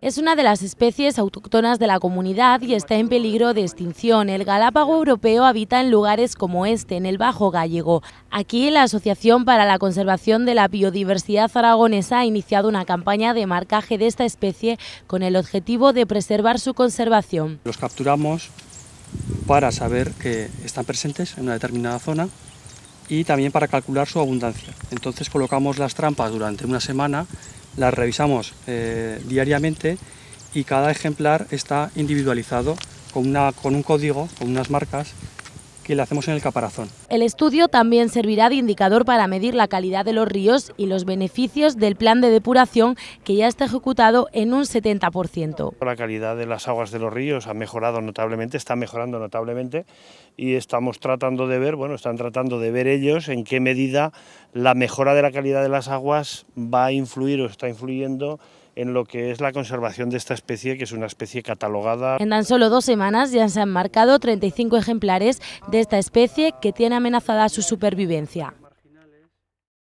Es una de las especies autóctonas de la comunidad y está en peligro de extinción. El galápago europeo habita en lugares como este, en el Bajo Gallego. Aquí la Asociación para la Conservación de la Biodiversidad Aragonesa ha iniciado una campaña de marcaje de esta especie con el objetivo de preservar su conservación. Los capturamos para saber que están presentes en una determinada zona y también para calcular su abundancia. Entonces colocamos las trampas durante una semana las revisamos eh, diariamente y cada ejemplar está individualizado con, una, con un código, con unas marcas que le hacemos en el caparazón. El estudio también servirá de indicador para medir la calidad de los ríos y los beneficios del plan de depuración que ya está ejecutado en un 70%. La calidad de las aguas de los ríos ha mejorado notablemente, está mejorando notablemente y estamos tratando de ver, bueno, están tratando de ver ellos en qué medida la mejora de la calidad de las aguas va a influir o está influyendo en lo que es la conservación de esta especie, que es una especie catalogada. En tan solo dos semanas ya se han marcado 35 ejemplares de esta especie que tiene amenazada su supervivencia.